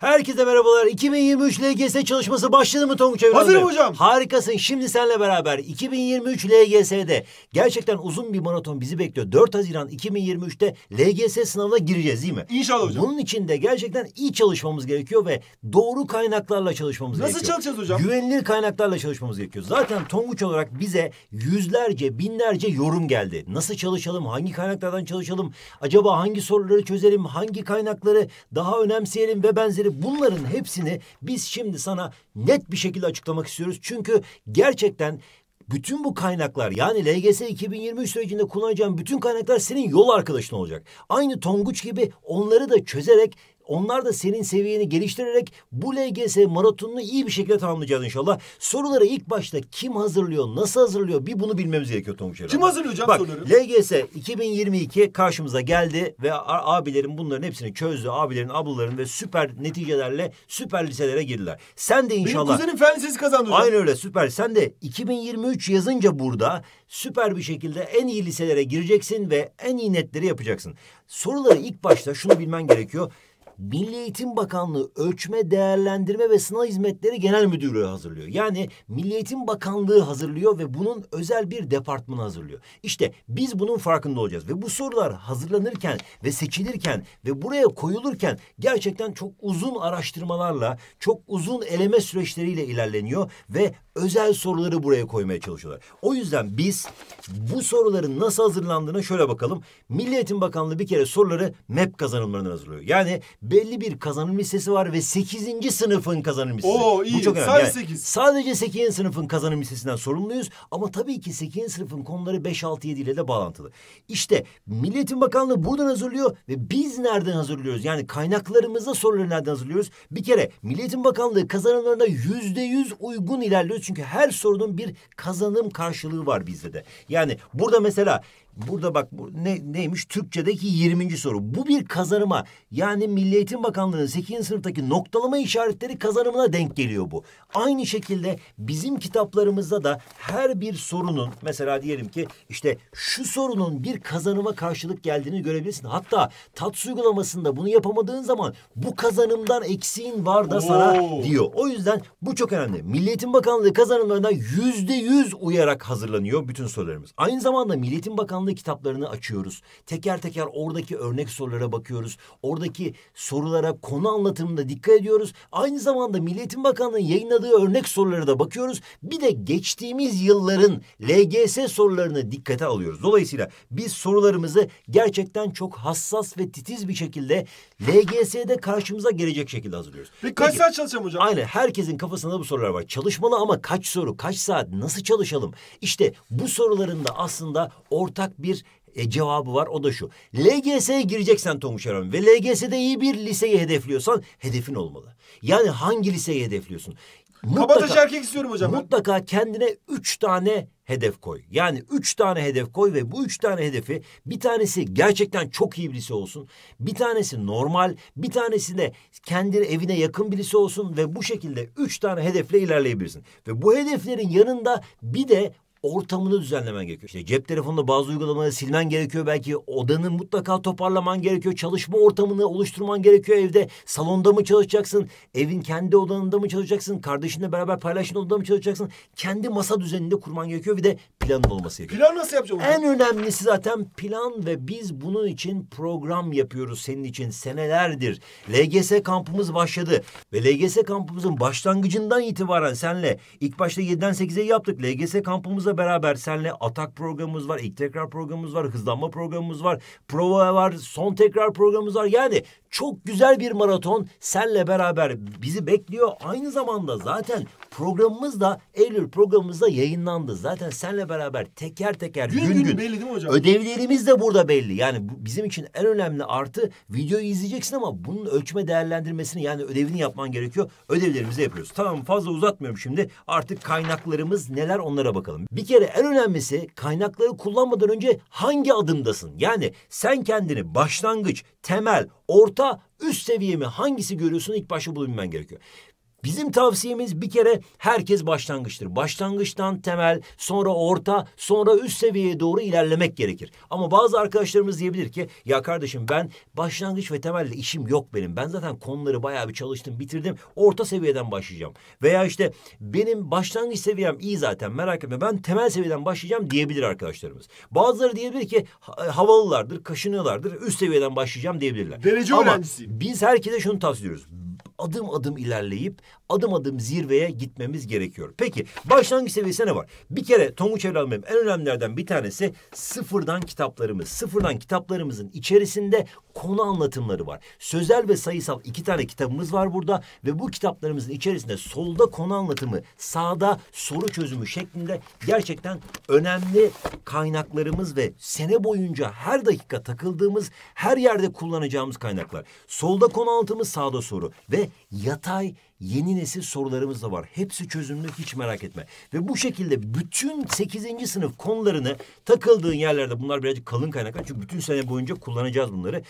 Herkese merhabalar. 2023 LGS çalışması başladı mı Tonguç Evren? Hazırım hocam. Harikasın. Şimdi senle beraber 2023 LGS'de gerçekten uzun bir maraton bizi bekliyor. 4 Haziran 2023'te LGS sınavına gireceğiz değil mi? İnşallah hocam. Bunun için de gerçekten iyi çalışmamız gerekiyor ve doğru kaynaklarla çalışmamız Nasıl gerekiyor. Nasıl çalışacağız hocam? Güvenilir kaynaklarla çalışmamız gerekiyor. Zaten Tonguç olarak bize yüzlerce, binlerce yorum geldi. Nasıl çalışalım? Hangi kaynaklardan çalışalım? Acaba hangi soruları çözelim? Hangi kaynakları daha önemseyelim ve benzeri sebepleri bunların hepsini biz şimdi sana net bir şekilde açıklamak istiyoruz. Çünkü gerçekten bütün bu kaynaklar yani LGS 2023 sürecinde kullanacağın bütün kaynaklar senin yol arkadaşın olacak. Aynı Tonguç gibi onları da çözerek onlar da senin seviyeni geliştirerek bu LGS maratonunu iyi bir şekilde tamamlayacağız inşallah. Soruları ilk başta kim hazırlıyor, nasıl hazırlıyor bir bunu bilmemiz gerekiyor Tom Şerif. Kim hazırlıyor canım Bak, soruları? LGS 2022 karşımıza geldi ve abilerin bunların hepsini çözdü. Abilerin, ablaların ve süper neticelerle süper liselere girdiler. Sen de inşallah... Benim kuzenim fen lisesi kazandı Aynen öyle süper. Sen de 2023 yazınca burada süper bir şekilde en iyi liselere gireceksin ve en iyi netleri yapacaksın. Soruları ilk başta şunu bilmen gerekiyor. Milli Eğitim Bakanlığı Ölçme, Değerlendirme ve Sınav Hizmetleri Genel Müdürlüğü hazırlıyor. Yani Milli Eğitim Bakanlığı hazırlıyor ve bunun özel bir departmanı hazırlıyor. İşte biz bunun farkında olacağız ve bu sorular hazırlanırken ve seçilirken ve buraya koyulurken gerçekten çok uzun araştırmalarla, çok uzun eleme süreçleriyle ilerleniyor ve özel soruları buraya koymaya çalışıyorlar. O yüzden biz bu soruların nasıl hazırlandığına şöyle bakalım. Milli Eğitim Bakanlığı bir kere soruları MEP kazanımlarından hazırlıyor. Yani belli bir kazanım listesi var ve sekizinci sınıfın kazanım listesi. Oo iyi. Bu çok önemli. Sadece yani Sadece 8. sınıfın kazanım listesinden sorumluyuz ama tabii ki 8. sınıfın konuları 5 6 7 ile de bağlantılı. İşte Milli Eğitim Bakanlığı buradan hazırlıyor ve biz nereden hazırlıyoruz? Yani kaynaklarımızda soruları nereden hazırlıyoruz? Bir kere Milli Eğitim Bakanlığı kazanımlarına yüzde yüz uygun ilerliyor. Çünkü her sorunun bir kazanım karşılığı var bizde de. Yani burada mesela Burada bak bu ne, neymiş Türkçedeki 20. soru. Bu bir kazanıma yani Milli Eğitim Bakanlığı'nın 8. sınıftaki noktalama işaretleri kazanımına denk geliyor bu. Aynı şekilde bizim kitaplarımızda da her bir sorunun mesela diyelim ki işte şu sorunun bir kazanıma karşılık geldiğini görebilirsin. Hatta tat uygulamasında bunu yapamadığın zaman bu kazanımdan eksiğin var da Oo. sana diyor. O yüzden bu çok önemli. Milli Eğitim Bakanlığı kazanımlarına yüzde yüz uyarak hazırlanıyor bütün sorularımız. Aynı zamanda Milli Eğitim Bakanlığı insanlığı kitaplarını açıyoruz. Teker teker oradaki örnek sorulara bakıyoruz. Oradaki sorulara konu anlatımında dikkat ediyoruz. Aynı zamanda Milliyetin Bakanlığı'nın yayınladığı örnek sorulara da bakıyoruz. Bir de geçtiğimiz yılların LGS sorularını dikkate alıyoruz. Dolayısıyla biz sorularımızı gerçekten çok hassas ve titiz bir şekilde LGS'de karşımıza gelecek şekilde hazırlıyoruz. Bir kaç Peki, saat çalışacağım hocam? Aynen herkesin kafasında bu sorular var. Çalışmalı ama kaç soru, kaç saat, nasıl çalışalım? İşte bu soruların da aslında ortak olarak bir e, cevabı var. O da şu. LGS'ye gireceksen Tomuş Erhan ve LGS'de iyi bir liseyi hedefliyorsan hedefin olmalı. Yani hangi liseyi hedefliyorsun? Mutlaka, Kabataş erkek istiyorum hocam. Mutlaka ben. kendine üç tane hedef koy. Yani üç tane hedef koy ve bu üç tane hedefi bir tanesi gerçekten çok iyi bir lise olsun. Bir tanesi normal, bir tanesi de kendi evine yakın bir lise olsun ve bu şekilde üç tane hedefle ilerleyebilirsin. Ve bu hedeflerin yanında bir de ortamını düzenlemen gerekiyor. İşte cep telefonunda bazı uygulamaları silmen gerekiyor. Belki odanı mutlaka toparlaman gerekiyor. Çalışma ortamını oluşturman gerekiyor evde. Salonda mı çalışacaksın? Evin kendi odanında mı çalışacaksın? Kardeşinle beraber paylaştığın odada mı çalışacaksın? Kendi masa düzeninde kurman gerekiyor. Bir de planın olması gerekiyor. Plan nasıl yapacağım? En önemlisi zaten plan ve biz bunun için program yapıyoruz senin için senelerdir. LGS kampımız başladı ve LGS kampımızın başlangıcından itibaren senle ilk başta 7'den 8'e yaptık. LGS kampımıza programımızla beraber senle atak programımız var, ilk tekrar programımız var, hızlanma programımız var, prova var, son tekrar programımız var. Yani çok güzel bir maraton senle beraber bizi bekliyor. Aynı zamanda zaten Programımız da Eylül programımızda yayınlandı. Zaten senle beraber teker teker gün gün, gün belli değil mi hocam? Ödevlerimiz de burada belli. Yani bu bizim için en önemli artı videoyu izleyeceksin ama bunun ölçme değerlendirmesini yani ödevini yapman gerekiyor. Ödevlerimizi yapıyoruz. Tamam fazla uzatmıyorum şimdi. Artık kaynaklarımız neler onlara bakalım. Bir kere en önemlisi kaynakları kullanmadan önce hangi adımdasın? Yani sen kendini başlangıç, temel, orta, üst seviyemi hangisi görüyorsun ilk başta bulabilmen gerekiyor. Bizim tavsiyemiz bir kere herkes başlangıçtır. Başlangıçtan temel, sonra orta, sonra üst seviyeye doğru ilerlemek gerekir. Ama bazı arkadaşlarımız diyebilir ki ya kardeşim ben başlangıç ve temelle işim yok benim. Ben zaten konuları bayağı bir çalıştım, bitirdim. Orta seviyeden başlayacağım. Veya işte benim başlangıç seviyem iyi zaten merak etme. Ben temel seviyeden başlayacağım diyebilir arkadaşlarımız. Bazıları diyebilir ki e, havalılardır, kaşınıyorlardır. Üst seviyeden başlayacağım diyebilirler. Derece Ama öğrencisiyim. Biz herkese şunu tavsiye ediyoruz adım adım ilerleyip adım adım zirveye gitmemiz gerekiyor. Peki başlangıç seviyesi ne var? Bir kere Tonguç Evren'in en önemlilerden bir tanesi sıfırdan kitaplarımız. Sıfırdan kitaplarımızın içerisinde konu anlatımları var. Sözel ve sayısal iki tane kitabımız var burada ve bu kitaplarımızın içerisinde solda konu anlatımı, sağda soru çözümü şeklinde gerçekten önemli kaynaklarımız ve sene boyunca her dakika takıldığımız, her yerde kullanacağımız kaynaklar. Solda konu anlatımı, sağda soru ve yatay yeni nesil sorularımız da var. Hepsi çözümlü hiç merak etme. Ve bu şekilde bütün 8. sınıf konularını takıldığın yerlerde bunlar birazcık kalın kaynaklar. Çünkü bütün sene boyunca kullanacağız bunları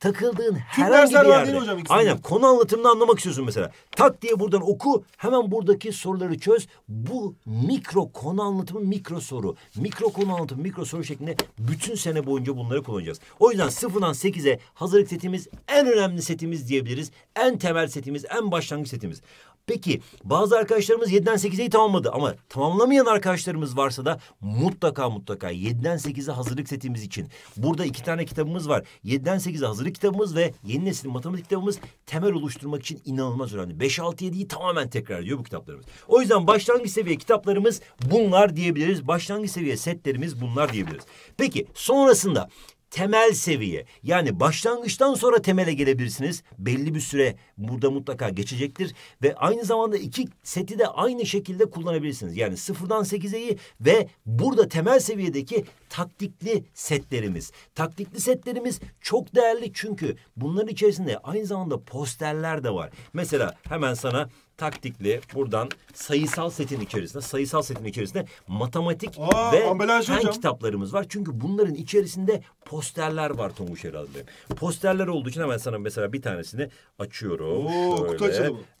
takıldığın Tüm herhangi bir yerde. var değil hocam ikisinde. Aynen konu anlatımını anlamak istiyorsun mesela. Tak diye buradan oku hemen buradaki soruları çöz. Bu mikro konu anlatımı mikro soru. Mikro konu anlatımı mikro soru şeklinde bütün sene boyunca bunları kullanacağız. O yüzden sıfırdan sekize hazırlık setimiz en önemli setimiz diyebiliriz. En temel setimiz en başlangıç setimiz. Peki bazı arkadaşlarımız 7'den 8'e tamamladı ama tamamlamayan arkadaşlarımız varsa da mutlaka mutlaka 7'den 8'e hazırlık setimiz için. Burada iki tane kitabımız var. 7'den 8'e hazırlık kitabımız ve yeni nesil matematik kitabımız temel oluşturmak için inanılmaz önemli. 5, 6, 7'yi tamamen tekrar diyor bu kitaplarımız. O yüzden başlangıç seviye kitaplarımız bunlar diyebiliriz. Başlangıç seviye setlerimiz bunlar diyebiliriz. Peki sonrasında temel seviye. Yani başlangıçtan sonra temele gelebilirsiniz. Belli bir süre burada mutlaka geçecektir. Ve aynı zamanda iki seti de aynı şekilde kullanabilirsiniz. Yani sıfırdan sekizeyi ve burada temel seviyedeki taktikli setlerimiz. Taktikli setlerimiz çok değerli çünkü bunların içerisinde aynı zamanda posterler de var. Mesela hemen sana taktikli buradan sayısal setin içerisinde sayısal setin içerisinde matematik Aa, ve fen kitaplarımız var. Çünkü bunların içerisinde posterler var Tomuş Herhalde. Posterler olduğu için hemen sana mesela bir tanesini açıyorum. Oo,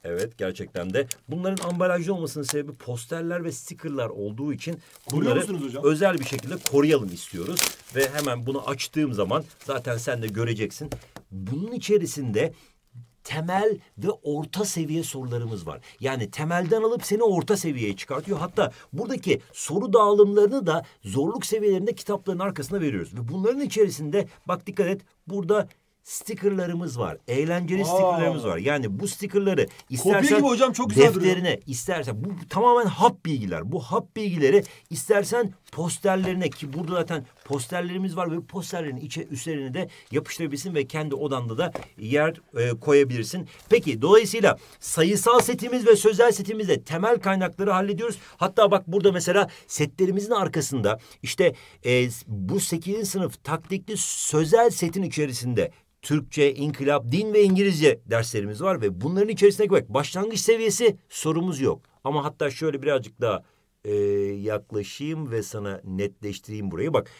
Evet gerçekten de. Bunların ambalajlı olmasının sebebi posterler ve stickerlar olduğu için bunları özel bir şekilde koruyalım açalım istiyoruz. Ve hemen bunu açtığım zaman zaten sen de göreceksin. Bunun içerisinde temel ve orta seviye sorularımız var. Yani temelden alıp seni orta seviyeye çıkartıyor. Hatta buradaki soru dağılımlarını da zorluk seviyelerinde kitapların arkasına veriyoruz. Ve bunların içerisinde bak dikkat et burada stickerlarımız var. Eğlenceli Aa. stickerlarımız var. Yani bu stickerları istersen gibi hocam çok güzel defterine duruyor. istersen bu tamamen hap bilgiler. Bu hap bilgileri istersen posterlerine ki burada zaten posterlerimiz var ve posterlerin içe üstlerine de yapıştırabilirsin ve kendi odanda da yer e, koyabilirsin. Peki dolayısıyla sayısal setimiz ve sözel setimizde temel kaynakları hallediyoruz. Hatta bak burada mesela setlerimizin arkasında işte e, bu 8. sınıf taktikli sözel setin içerisinde Türkçe, inkılap, din ve İngilizce derslerimiz var ve bunların içerisine bak başlangıç seviyesi sorumuz yok. Ama hatta şöyle birazcık daha e, yaklaşayım ve sana netleştireyim burayı. Bak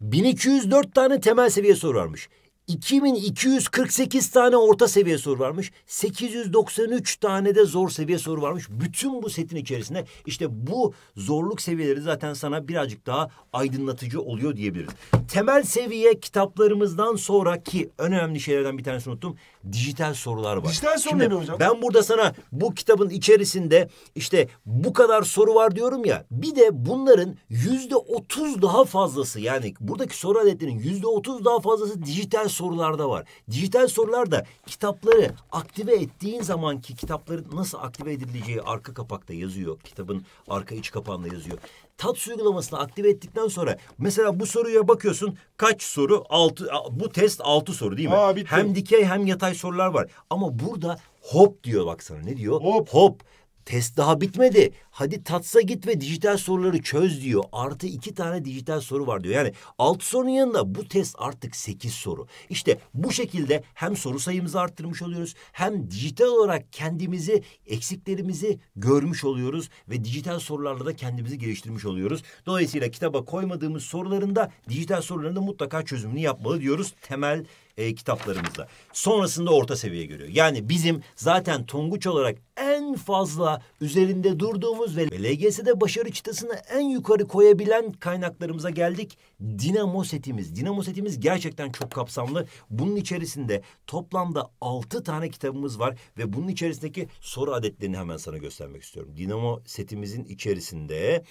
1204 tane temel seviye soru varmış. 2248 tane orta seviye soru varmış. 893 tane de zor seviye soru varmış. Bütün bu setin içerisinde işte bu zorluk seviyeleri zaten sana birazcık daha aydınlatıcı oluyor diyebiliriz. Temel seviye kitaplarımızdan sonraki önemli şeylerden bir tanesini unuttum. Dijital sorular var. Dijital soru Şimdi, ne hocam? Ben burada sana bu kitabın içerisinde işte bu kadar soru var diyorum ya. Bir de bunların yüzde otuz daha fazlası yani buradaki soru adetlerinin yüzde otuz daha fazlası dijital soru Sorular da var. Dijital sorular da kitapları aktive ettiğin zaman ki kitapların nasıl aktive edileceği arka kapakta yazıyor. Kitabın arka iç kapağında yazıyor. Tat uygulamasını aktive ettikten sonra mesela bu soruya bakıyorsun kaç soru? Altı, bu test altı soru değil mi? Aa, hem dikey hem yatay sorular var. Ama burada hop diyor baksana ne diyor? Hop. Hop. Test daha bitmedi. Hadi tatsa git ve dijital soruları çöz diyor. Artı iki tane dijital soru var diyor. Yani altı sorunun yanında bu test artık sekiz soru. İşte bu şekilde hem soru sayımızı arttırmış oluyoruz. Hem dijital olarak kendimizi eksiklerimizi görmüş oluyoruz. Ve dijital sorularla da kendimizi geliştirmiş oluyoruz. Dolayısıyla kitaba koymadığımız sorularında dijital sorularında mutlaka çözümünü yapmalı diyoruz. Temel e, kitaplarımızda. Sonrasında orta seviyeye görüyor. Yani bizim zaten Tonguç olarak en fazla üzerinde durduğumuz ve LGS'de başarı çıtasını en yukarı koyabilen kaynaklarımıza geldik. Dinamo setimiz. Dinamo setimiz gerçekten çok kapsamlı. Bunun içerisinde toplamda altı tane kitabımız var ve bunun içerisindeki soru adetlerini hemen sana göstermek istiyorum. Dinamo setimizin içerisinde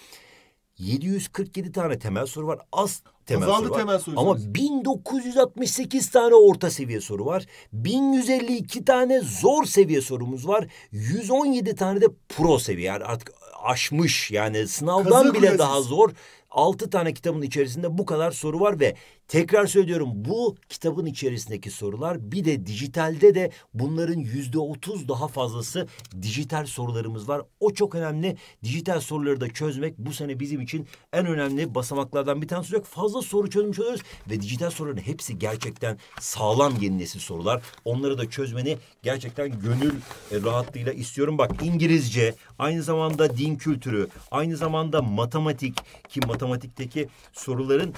747 tane temel soru var. Az temel Azaldı soru var. temel soru. Ama 1968 tane orta seviye soru var. 1152 tane zor seviye sorumuz var. 117 tane de pro seviye. Yani artık aşmış yani sınavdan Kazı bile kulesiz. daha zor 6 tane kitabın içerisinde bu kadar soru var ve tekrar söylüyorum bu kitabın içerisindeki sorular bir de dijitalde de bunların yüzde otuz daha fazlası dijital sorularımız var. O çok önemli. Dijital soruları da çözmek bu sene bizim için en önemli basamaklardan bir tanesi olacak. Fazla soru çözmüş oluyoruz ve dijital soruların hepsi gerçekten sağlam yeni nesil sorular. Onları da çözmeni gerçekten gönül e, rahatlığıyla istiyorum. Bak İngilizce, aynı zamanda din kültürü, aynı zamanda matematik ki matematik matematikteki soruların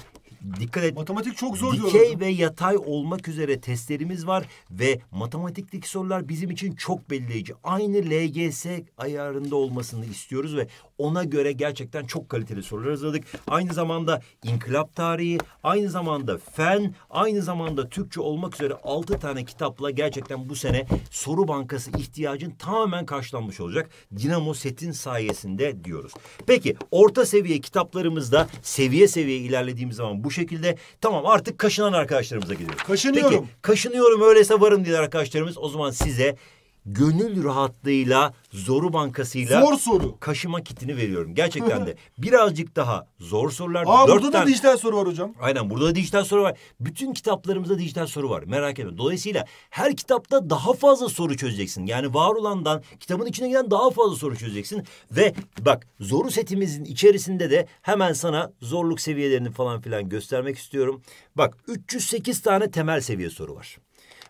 dikkat et. Matematik çok zor Dikey ve yatay olmak üzere testlerimiz var ve matematikteki sorular bizim için çok belirleyici. Aynı LGS ayarında olmasını istiyoruz ve ona göre gerçekten çok kaliteli sorular hazırladık. Aynı zamanda inkılap tarihi, aynı zamanda fen, aynı zamanda Türkçe olmak üzere altı tane kitapla gerçekten bu sene soru bankası ihtiyacın tamamen karşılanmış olacak. Dinamo setin sayesinde diyoruz. Peki orta seviye kitaplarımızda seviye seviye ilerlediğimiz zaman bu şekilde tamam artık kaşınan arkadaşlarımıza gidiyoruz. Kaşınıyorum. Peki kaşınıyorum öyleyse varım diye arkadaşlarımız o zaman size gönül rahatlığıyla zoru bankasıyla zor soru. kaşıma kitini veriyorum. Gerçekten de birazcık daha zor sorular. Aa burada tane... da dijital soru var hocam. Aynen burada da dijital soru var. Bütün kitaplarımızda dijital soru var merak etme. Dolayısıyla her kitapta daha fazla soru çözeceksin. Yani var olandan kitabın içine giren daha fazla soru çözeceksin. Ve bak zoru setimizin içerisinde de hemen sana zorluk seviyelerini falan filan göstermek istiyorum. Bak 308 tane temel seviye soru var.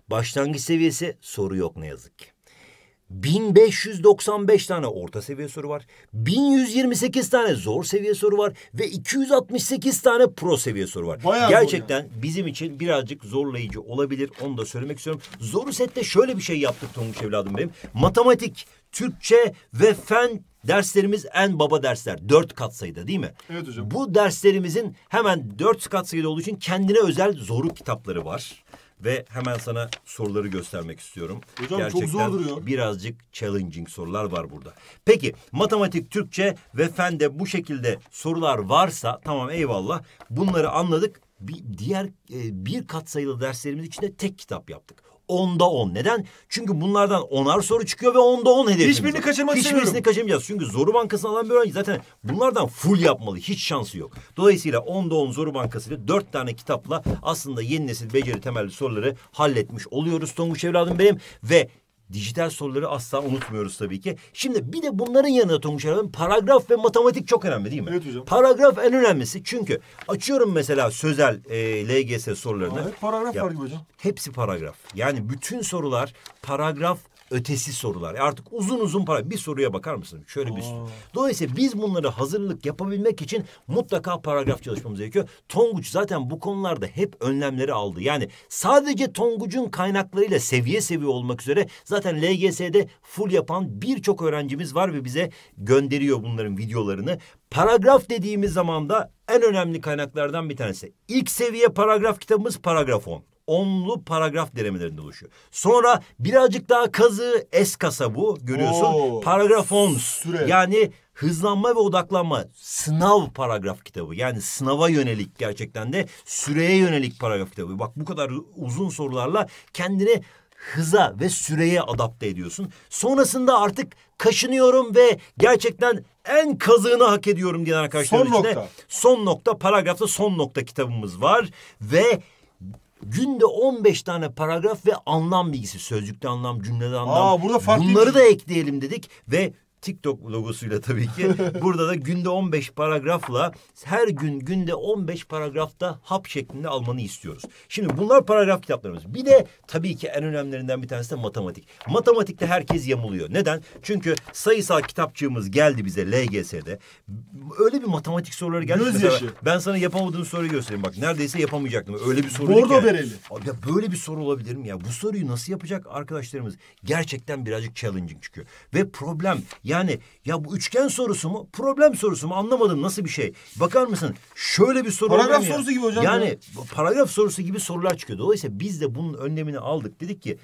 Başlangıç seviyesi soru yok ne yazık ki. 1595 tane orta seviye soru var. 1128 tane zor seviye soru var ve 268 tane pro seviye soru var. Bayağı Gerçekten yani. bizim için birazcık zorlayıcı olabilir. Onu da söylemek istiyorum. Zoru sette şöyle bir şey yaptık Tonguç evladım benim. Matematik, Türkçe ve fen Derslerimiz en baba dersler. Dört kat sayıda değil mi? Evet hocam. Bu derslerimizin hemen dört kat sayıda olduğu için kendine özel zoru kitapları var. Ve hemen sana soruları göstermek istiyorum. Hocam Gerçekten çok zor duruyor. birazcık challenging sorular var burada. Peki matematik, Türkçe ve fende bu şekilde sorular varsa tamam eyvallah bunları anladık. Bir diğer e, bir katsayılı derslerimiz içinde tek kitap yaptık onda on. Neden? Çünkü bunlardan onar soru çıkıyor ve onda on hedefimiz. Hiçbirini kaçırmak Hiçbirini istemiyorum. Hiçbirini kaçırmayacağız. Çünkü zoru bankasını alan bir öğrenci zaten bunlardan full yapmalı. Hiç şansı yok. Dolayısıyla onda on zoru bankasıyla dört tane kitapla aslında yeni nesil beceri temelli soruları halletmiş oluyoruz Tonguç evladım benim. Ve Dijital soruları asla unutmuyoruz tabii ki. Şimdi bir de bunların yanına Tonguç Hanım paragraf ve matematik çok önemli değil mi? Evet hocam. Paragraf en önemlisi çünkü açıyorum mesela sözel e, LGS sorularını. Aa, hep paragraf ya, var gibi hocam. Hepsi paragraf. Yani bütün sorular paragraf ötesi sorular. Artık uzun uzun para bir soruya bakar mısın? Şöyle Aa. bir soru. Dolayısıyla biz bunları hazırlık yapabilmek için mutlaka paragraf çalışmamız gerekiyor. Tonguç zaten bu konularda hep önlemleri aldı. Yani sadece Tonguç'un kaynaklarıyla seviye seviye olmak üzere zaten LGS'de full yapan birçok öğrencimiz var ve bize gönderiyor bunların videolarını. Paragraf dediğimiz zaman da en önemli kaynaklardan bir tanesi. İlk seviye paragraf kitabımız paragraf 10 onlu paragraf denemelerinde oluşuyor. Sonra birazcık daha kazı es kasa bu görüyorsun. Oo, paragraf 10 süre. yani hızlanma ve odaklanma sınav paragraf kitabı. Yani sınava yönelik gerçekten de süreye yönelik paragraf kitabı. Bak bu kadar uzun sorularla kendini hıza ve süreye adapte ediyorsun. Sonrasında artık kaşınıyorum ve gerçekten en kazığını hak ediyorum diyen arkadaşlar için. son Nokta. Son nokta paragrafta son nokta kitabımız var ve Günde 15 tane paragraf ve anlam bilgisi. sözcükte anlam, cümlede anlam. Aa, burada farklı Bunları da şey. ekleyelim dedik ve TikTok logosuyla tabii ki. Burada da günde 15 paragrafla her gün günde 15 paragrafta hap şeklinde almanı istiyoruz. Şimdi bunlar paragraf kitaplarımız. Bir de tabii ki en önemlilerinden bir tanesi de matematik. Matematikte herkes yamuluyor. Neden? Çünkü sayısal kitapçığımız geldi bize LGS'de. Öyle bir matematik soruları geldi. Göz yaşı. Ben sana yapamadığın soruyu göstereyim. Bak neredeyse yapamayacaktım. Öyle bir soru. Bordo vereli. Abi ya böyle bir soru olabilir mi ya? Bu soruyu nasıl yapacak arkadaşlarımız? Gerçekten birazcık challenging çıkıyor. Ve problem ya yani ya bu üçgen sorusu mu problem sorusu mu anlamadım nasıl bir şey. Bakar mısın şöyle bir soru. Paragraf sorusu ya. gibi hocam. Yani ya. paragraf sorusu gibi sorular çıkıyor. Dolayısıyla biz de bunun önlemini aldık. Dedik ki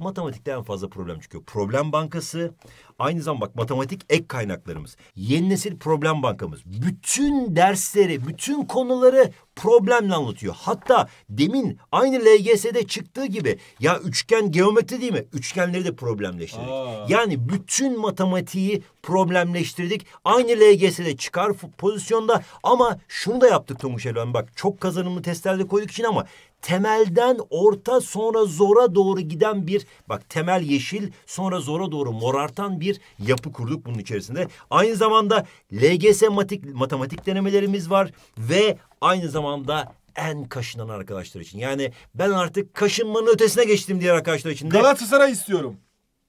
matematikte en fazla problem çıkıyor. Problem bankası aynı zamanda bak matematik ek kaynaklarımız. Yeni nesil problem bankamız. Bütün dersleri, bütün konuları problemle anlatıyor. Hatta demin aynı LGS'de çıktığı gibi ya üçgen geometri değil mi? Üçgenleri de problemleştirdik. Aa. Yani bütün matematiği problemleştirdik. Aynı LGS'de çıkar pozisyonda ama şunu da yaptık Tomuş Elvan bak çok kazanımlı testlerde koyduk için ama temelden orta sonra zora doğru giden bir bak temel yeşil sonra zora doğru morartan bir yapı kurduk bunun içerisinde. Aynı zamanda LGS matik, matematik denemelerimiz var ve aynı zamanda en kaşınan arkadaşlar için. Yani ben artık kaşınmanın ötesine geçtim diğer arkadaşlar için. De. Galatasaray istiyorum.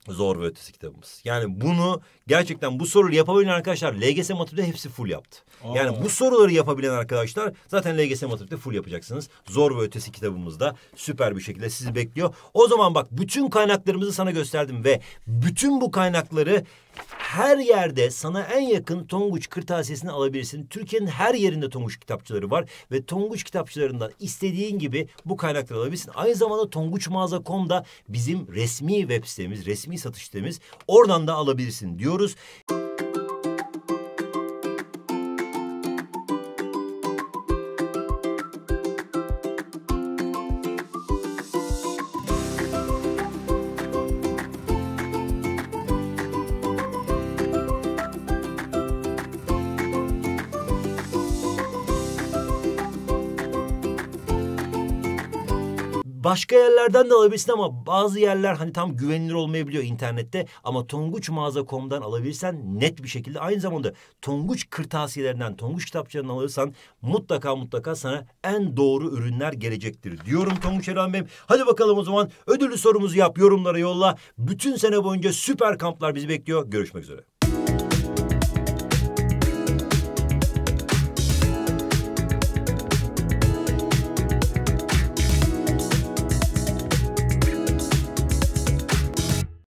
Zor ve Ötesi kitabımız. Yani bunu gerçekten bu soruları yapabilen arkadaşlar LGS Matematik'te hepsi full yaptı. Aa. Yani bu soruları yapabilen arkadaşlar zaten LGS Matematik'te full yapacaksınız. Zor ve Ötesi kitabımızda süper bir şekilde sizi bekliyor. O zaman bak bütün kaynaklarımızı sana gösterdim ve bütün bu kaynakları her yerde sana en yakın Tonguç kırtasiyesini alabilirsin. Türkiye'nin her yerinde Tonguç kitapçıları var ve Tonguç kitapçılarından istediğin gibi bu kaynakları alabilirsin. Aynı zamanda tonguçmağaza.com'da bizim resmi web sitemiz, resmi satış sitemiz. Oradan da alabilirsin diyoruz. Başka yerlerden de alabilirsin ama bazı yerler hani tam güvenilir olmayabiliyor internette. Ama tonguçmağaza.com'dan alabilirsen net bir şekilde aynı zamanda tonguç kırtasiyelerinden, tonguç kitapçılarından alırsan mutlaka mutlaka sana en doğru ürünler gelecektir diyorum Tonguç Eren Bey'im. Hadi bakalım o zaman ödüllü sorumuzu yap, yorumlara yolla. Bütün sene boyunca süper kamplar bizi bekliyor. Görüşmek üzere.